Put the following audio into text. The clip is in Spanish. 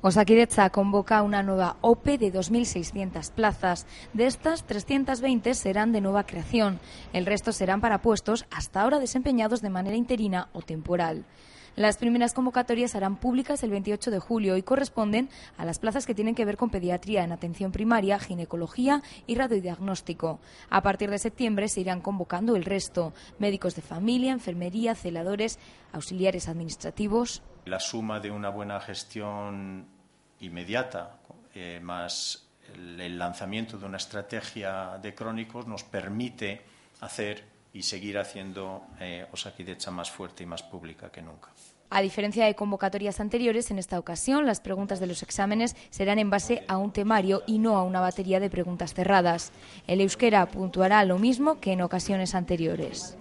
Osakidecha convoca una nueva OPE de 2.600 plazas. De estas, 320 serán de nueva creación. El resto serán para puestos hasta ahora desempeñados de manera interina o temporal. Las primeras convocatorias serán públicas el 28 de julio y corresponden a las plazas que tienen que ver con pediatría en atención primaria, ginecología y radiodiagnóstico. A partir de septiembre se irán convocando el resto, médicos de familia, enfermería, celadores, auxiliares administrativos. La suma de una buena gestión inmediata eh, más el lanzamiento de una estrategia de crónicos nos permite hacer y seguir haciendo eh, Osakidecha más fuerte y más pública que nunca. A diferencia de convocatorias anteriores, en esta ocasión las preguntas de los exámenes serán en base a un temario y no a una batería de preguntas cerradas. El euskera puntuará lo mismo que en ocasiones anteriores.